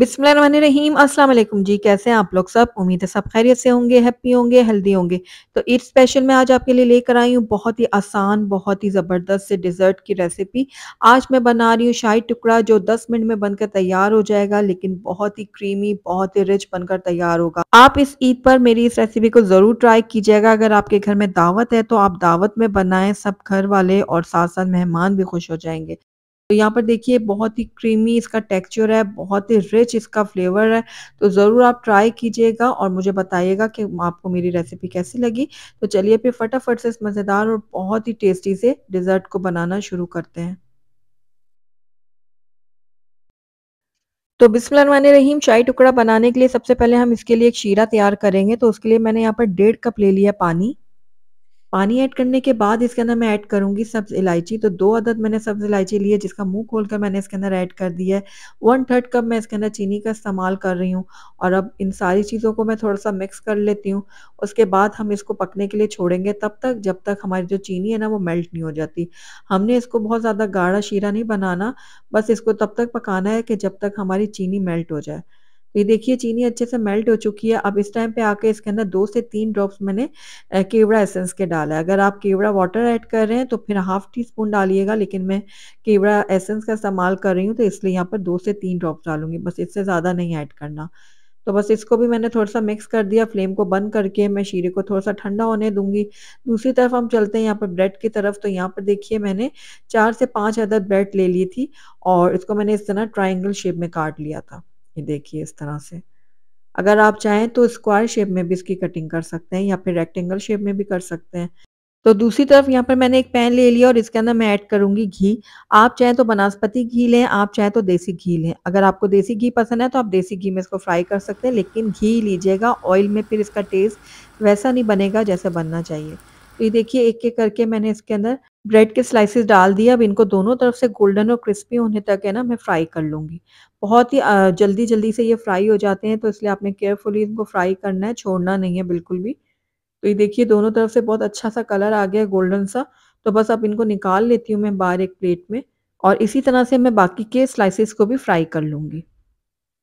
बिस्मिल्लाहिर्रहमानिर्रहीम अस्सलाम वालेकुम जी कैसे हैं आप लोग सब उम्मीद है सब खैरियत से होंगे हैप्पी होंगे हेल्दी होंगे तो ईद स्पेशल में आज आपके लिए लेकर आई हूँ बहुत ही आसान बहुत ही ज़बरदस्त से डिज़र्ट की रेसिपी आज मैं बना रही हूँ शाही टुकड़ा जो 10 मिनट में बनकर तैयार हो जाएगा लेकिन बहुत ही क्रीमी बहुत ही रिच बनकर तैयार होगा आप इस ईद पर मेरी इस रेसिपी को ज़रूर ट्राई कीजिएगा अगर आपके घर में दावत है तो आप दावत में बनाएं सब घर वाले और साथ साथ मेहमान भी खुश हो जाएंगे तो यहाँ पर देखिए बहुत ही क्रीमी इसका टेक्सचर है बहुत ही रिच इसका फ्लेवर है तो ज़रूर आप ट्राई कीजिएगा और मुझे बताइएगा कि आपको मेरी रेसिपी कैसी लगी तो चलिए फिर फटाफट से इस मज़ेदार और बहुत ही टेस्टी से डिज़र्ट को बनाना शुरू करते हैं तो रहीम शाही टुकड़ा बनाने के लिए सबसे पहले हम इसके लिए एक शीरा तैयार करेंगे तो उसके लिए मैंने यहाँ पर डेढ़ कप ले लिया पानी पानी ऐड करने के बाद इसके अंदर मैं ऐड करूंगी सब्ज़ इलायची तो दो अदद मैंने सब्ज़ इलायची ली है जिसका मुंह खोल कर मैंने इसके अंदर ऐड कर दिया है वन थर्ड कप मैं इसके अंदर चीनी का इस्तेमाल कर रही हूँ और अब इन सारी चीज़ों को मैं थोड़ा सा मिक्स कर लेती हूँ उसके बाद हम इसको पकने के लिए छोड़ेंगे तब तक जब तक हमारी जो चीनी है ना वो मेल्ट नहीं हो जाती हमने इसको बहुत ज़्यादा गाढ़ा शीरा नहीं बनाना बस इसको तब तक पकाना है कि जब तक हमारी चीनी मेल्ट हो जाए ये देखिए चीनी अच्छे से मेल्ट हो चुकी है अब इस टाइम पे आके इसके अंदर दो से तीन ड्रॉप्स मैंने केवड़ा एसेंस के डाला है अगर आप केवड़ा वाटर ऐड कर रहे हैं तो फिर हाफ टी स्पून डालिएगा लेकिन मैं केवड़ा एसेंस का इस्तेमाल कर रही हूँ तो इसलिए यहाँ पर दो से तीन ड्रॉप्स डालूंगी बस इससे ज़्यादा नहीं ऐड करना तो बस इसको भी मैंने थोड़ा सा मिक्स कर दिया फ्लेम को बंद करके मैं शीरे को थोड़ा सा ठंडा होने दूंगी दूसरी तरफ हम चलते हैं यहाँ पर ब्रेड की तरफ तो यहाँ पर देखिए मैंने चार से पांच अदद ब्रेड ले ली थी और इसको मैंने इस तरह ट्राइंगल शेप में काट लिया था ये देखिए इस तरह से अगर आप चाहें तो स्क्वायर शेप में भी इसकी कटिंग कर सकते हैं या फिर रेक्टेंगल शेप में भी कर सकते हैं तो दूसरी तरफ यहाँ पर मैंने एक पैन ले लिया और इसके अंदर मैं ऐड करूंगी घी आप चाहें तो बनस्पति घी लें आप चाहें तो देसी घी लें अगर आपको देसी घी पसंद है तो आप देसी घी में इसको फ्राई कर सकते हैं लेकिन घी लीजिएगा ऑयल में फिर इसका टेस्ट वैसा नहीं बनेगा जैसा बनना चाहिए तो ये देखिए एक एक करके मैंने इसके अंदर ब्रेड के स्लाइसेस डाल दिया अब इनको दोनों तरफ से गोल्डन और क्रिस्पी होने तक है ना मैं फ्राई कर लूंगी बहुत ही जल्दी जल्दी से ये फ्राई हो जाते हैं तो इसलिए आपने केयरफुली इनको फ्राई करना है छोड़ना नहीं है बिल्कुल भी तो ये देखिए दोनों तरफ से बहुत अच्छा सा कलर आ गया गोल्डन सा तो बस अब इनको निकाल लेती हूँ मैं बाहर एक प्लेट में और इसी तरह से मैं बाकी के स्लाइसिस को भी फ्राई कर लूंगी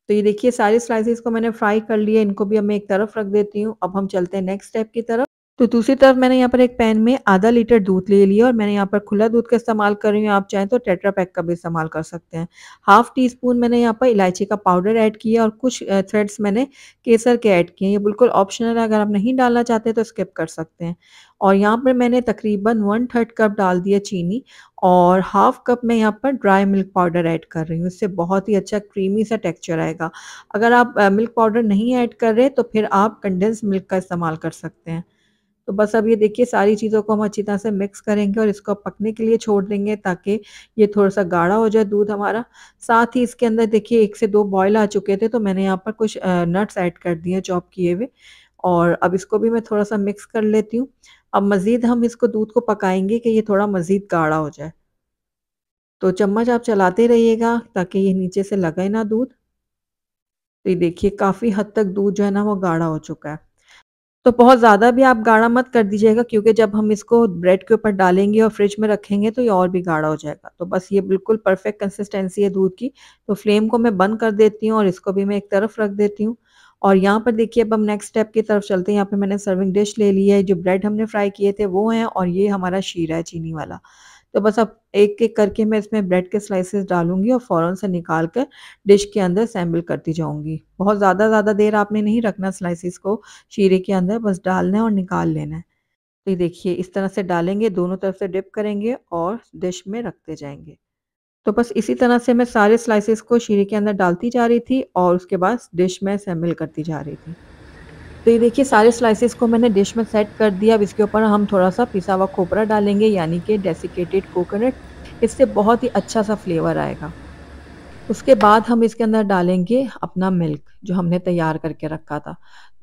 तो ये देखिए सारे स्लाइसिस को मैंने फ्राई कर लिया इनको भी अब मैं एक तरफ रख देती हूँ अब हम चलते हैं नेक्स्ट स्टेप की तरफ तो दूसरी तरफ मैंने यहाँ पर एक पैन में आधा लीटर दूध ले लिया और मैंने यहाँ पर खुला दूध का इस्तेमाल कर रही हूँ आप चाहें तो टेट्रा पैक का भी इस्तेमाल कर सकते हैं हाफ टी स्पून मैंने यहाँ पर इलायची का पाउडर ऐड किया और कुछ थ्रेड्स मैंने केसर के ऐड किए ये बिल्कुल ऑप्शनल है अगर आप नहीं डालना चाहते तो स्किप कर सकते हैं और यहाँ पर मैंने तकरीबन वन थर्ड कप डाल दिया चीनी और हाफ कप मैं यहाँ पर ड्राई मिल्क पाउडर ऐड कर रही हूँ इससे बहुत ही अच्छा क्रीमी सा टेक्सचर आएगा अगर आप मिल्क पाउडर नहीं ऐड कर रहे तो फिर आप कंडेंस मिल्क का इस्तेमाल कर सकते हैं तो बस अब ये देखिए सारी चीज़ों को हम अच्छी तरह से मिक्स करेंगे और इसको पकने के लिए छोड़ देंगे ताकि ये थोड़ा सा गाढ़ा हो जाए दूध हमारा साथ ही इसके अंदर देखिए एक से दो बॉयल आ चुके थे तो मैंने यहाँ पर कुछ नट्स ऐड कर दिए चॉप किए हुए और अब इसको भी मैं थोड़ा सा मिक्स कर लेती हूँ अब मज़ीद हम इसको दूध को पकाएंगे कि ये थोड़ा मज़ीद गाढ़ा हो जाए तो चम्मच आप चलाते रहिएगा ताकि ये नीचे से लगे ना दूध तो ये देखिए काफ़ी हद तक दूध जो है ना वो गाढ़ा हो चुका है तो बहुत ज़्यादा भी आप गाढ़ा मत कर दीजिएगा क्योंकि जब हम इसको ब्रेड के ऊपर डालेंगे और फ्रिज में रखेंगे तो ये और भी गाढ़ा हो जाएगा तो बस ये बिल्कुल परफेक्ट कंसिस्टेंसी है दूध की तो फ्लेम को मैं बंद कर देती हूँ और इसको भी मैं एक तरफ रख देती हूँ और यहाँ पर देखिए अब हम नेक्स्ट स्टेप की तरफ चलते हैं यहाँ पे मैंने सर्विंग डिश ले ली है जो ब्रेड हमने फ्राई किए थे वो हैं और ये हमारा शीरा है चीनी वाला तो बस अब एक एक करके मैं इसमें ब्रेड के स्लाइसेस डालूंगी और फ़ौरन से निकाल कर डिश के अंदर सैम्बल करती जाऊंगी बहुत ज़्यादा ज़्यादा देर आपने नहीं रखना स्लाइसिस को शीरे के अंदर बस डालना है और निकाल लेना है तो देखिए इस तरह से डालेंगे दोनों तरफ से डिप करेंगे और डिश में रखते जाएंगे तो बस इसी तरह से मैं सारे स्लाइसिस को शीरे के अंदर डालती जा रही थी और उसके बाद डिश में सैम्बल करती जा रही थी तो ये देखिए सारे स्लाइसेस को मैंने डिश में सेट कर दिया अब इसके ऊपर हम थोड़ा सा पिसा हुआ खोपरा डालेंगे यानी कि डेसिकेटेड कोकोनट इससे बहुत ही अच्छा सा फ्लेवर आएगा उसके बाद हम इसके अंदर डालेंगे अपना मिल्क जो हमने तैयार करके रखा था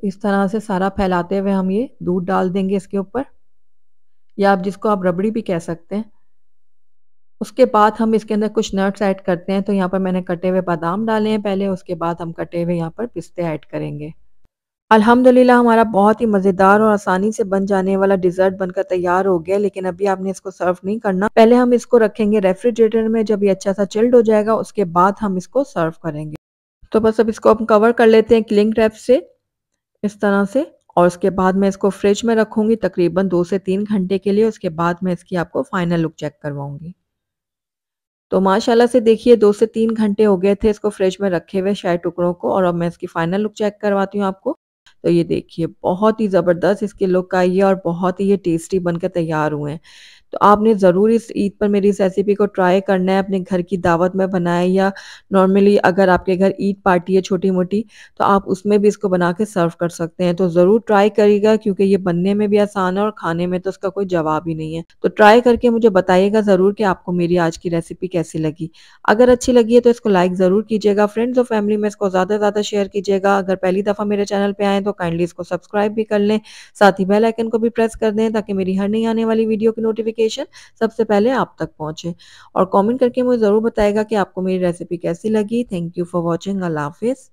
इस तरह से सारा फैलाते हुए हम ये दूध डाल देंगे इसके ऊपर या आप जिसको आप रबड़ी भी कह सकते हैं उसके बाद हम इसके अंदर कुछ नट्स ऐड करते हैं तो यहाँ पर मैंने कटे हुए बादाम डाले हैं पहले उसके बाद हम कटे हुए यहाँ पर पिस्ते ऐड करेंगे अल्हम्दुलिल्लाह हमारा बहुत ही मज़ेदार और आसानी से बन जाने वाला डिज़र्ट बनकर तैयार हो गया लेकिन अभी आपने इसको सर्व नहीं करना पहले हम इसको रखेंगे रेफ्रिजरेटर में जब ये अच्छा सा चिल्ड हो जाएगा उसके बाद हम इसको सर्व करेंगे तो बस अब इसको हम कवर कर लेते हैं क्लिंग रैप से इस तरह से और उसके बाद मैं इसको फ्रिज में रखूँगी तकरीबन दो से तीन घंटे के लिए उसके बाद मैं इसकी आपको फाइनल लुक चेक करवाऊँगी तो माशाल्लाह से देखिए दो से तीन घंटे हो गए थे इसको फ्रिज में रखे हुए शायद टुकड़ों को और अब मैं इसकी फाइनल लुक चेक करवाती हूँ आपको तो ये देखिए बहुत ही ज़बरदस्त इसके लुक आई है और बहुत ही ये टेस्टी बनकर तैयार हुए हैं तो आपने ज़रूर इस ईद पर मेरी इस रेसिपी को ट्राई करना है अपने घर की दावत में बनाए या नॉर्मली अगर आपके घर ईद पार्टी है छोटी मोटी तो आप उसमें भी इसको बना के सर्व कर सकते हैं तो ज़रूर ट्राई करिएगा क्योंकि ये बनने में भी आसान है और खाने में तो उसका कोई जवाब ही नहीं है तो ट्राई करके मुझे बताइएगा ज़रूर कि आपको मेरी आज की रेसिपी कैसी लगी अगर अच्छी लगी है तो इसको लाइक ज़रूर कीजिएगा फ्रेंड्स और फैमिली में इसको ज़्यादा से ज़्यादा शेयर कीजिएगा अगर पहली दफ़ा मेरे चैनल पर आएँ तो काइंडली इसको सब्सक्राइब भी कर लें साथ ही बेलाइकन को भी प्रेस कर दें ताकि मेरी हर नहीं आने वाली वीडियो की नोटिफिकेशन नोटिफिकेशन सबसे पहले आप तक पहुंचे और कॉमेंट करके मुझे ज़रूर बताएगा कि आपको मेरी रेसिपी कैसी लगी थैंक यू फॉर वॉचिंग अल्लाह हाफिज़